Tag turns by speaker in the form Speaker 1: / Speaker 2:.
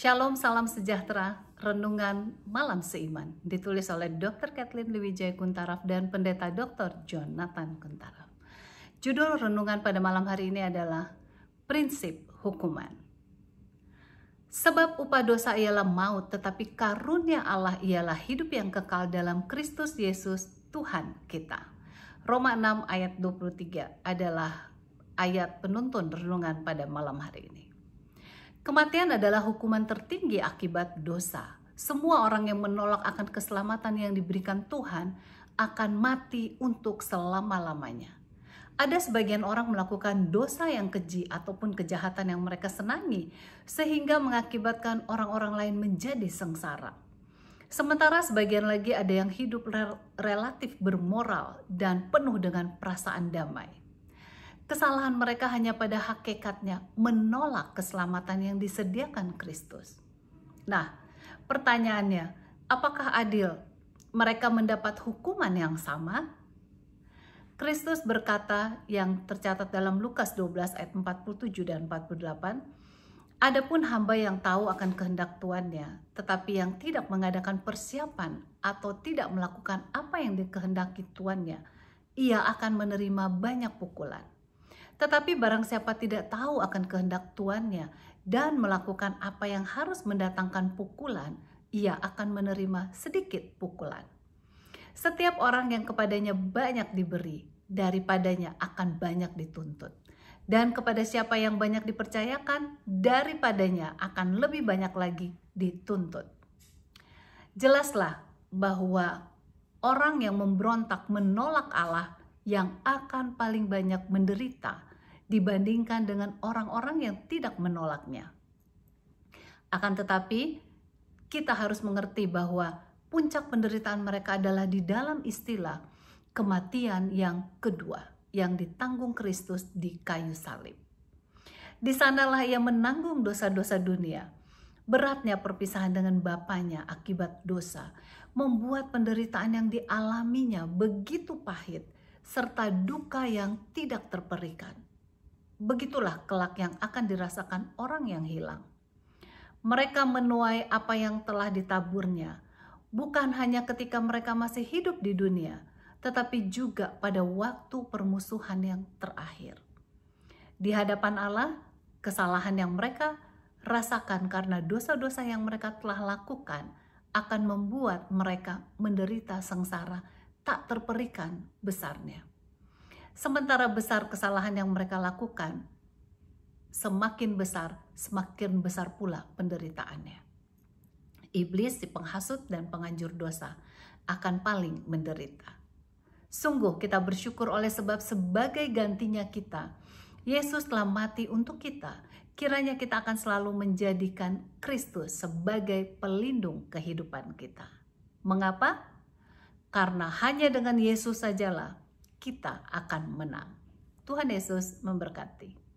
Speaker 1: Shalom, salam sejahtera, renungan malam seiman. Ditulis oleh Dr. Kathleen Lewijaya Kuntaraf dan Pendeta Dr. Jonathan Kuntaraf. Judul renungan pada malam hari ini adalah Prinsip Hukuman. Sebab upah dosa ialah maut, tetapi karunia Allah ialah hidup yang kekal dalam Kristus Yesus Tuhan kita. Roma 6 ayat 23 adalah ayat penuntun renungan pada malam hari ini. Kematian adalah hukuman tertinggi akibat dosa. Semua orang yang menolak akan keselamatan yang diberikan Tuhan akan mati untuk selama-lamanya. Ada sebagian orang melakukan dosa yang keji ataupun kejahatan yang mereka senangi, sehingga mengakibatkan orang-orang lain menjadi sengsara. Sementara sebagian lagi ada yang hidup relatif bermoral dan penuh dengan perasaan damai. Kesalahan mereka hanya pada hakikatnya menolak keselamatan yang disediakan Kristus. Nah, pertanyaannya, apakah adil mereka mendapat hukuman yang sama? Kristus berkata yang tercatat dalam Lukas 12 ayat 47 dan 48, Adapun hamba yang tahu akan kehendak tuannya, tetapi yang tidak mengadakan persiapan atau tidak melakukan apa yang dikehendaki tuannya, ia akan menerima banyak pukulan. Tetapi barang siapa tidak tahu akan kehendak tuannya dan melakukan apa yang harus mendatangkan pukulan, ia akan menerima sedikit pukulan. Setiap orang yang kepadanya banyak diberi, daripadanya akan banyak dituntut. Dan kepada siapa yang banyak dipercayakan, daripadanya akan lebih banyak lagi dituntut. Jelaslah bahwa orang yang memberontak menolak Allah yang akan paling banyak menderita dibandingkan dengan orang-orang yang tidak menolaknya. Akan tetapi, kita harus mengerti bahwa puncak penderitaan mereka adalah di dalam istilah kematian yang kedua yang ditanggung Kristus di kayu salib. Di sanalah ia menanggung dosa-dosa dunia. Beratnya perpisahan dengan bapaknya akibat dosa membuat penderitaan yang dialaminya begitu pahit serta duka yang tidak terperikan. Begitulah kelak yang akan dirasakan orang yang hilang. Mereka menuai apa yang telah ditaburnya, bukan hanya ketika mereka masih hidup di dunia, tetapi juga pada waktu permusuhan yang terakhir. Di hadapan Allah, kesalahan yang mereka rasakan karena dosa-dosa yang mereka telah lakukan akan membuat mereka menderita sengsara tak terperikan besarnya. Sementara besar kesalahan yang mereka lakukan, semakin besar, semakin besar pula penderitaannya. Iblis, si penghasut dan penganjur dosa, akan paling menderita. Sungguh kita bersyukur oleh sebab sebagai gantinya kita, Yesus telah mati untuk kita. Kiranya kita akan selalu menjadikan Kristus sebagai pelindung kehidupan kita. Mengapa? Karena hanya dengan Yesus sajalah kita akan menang. Tuhan Yesus memberkati.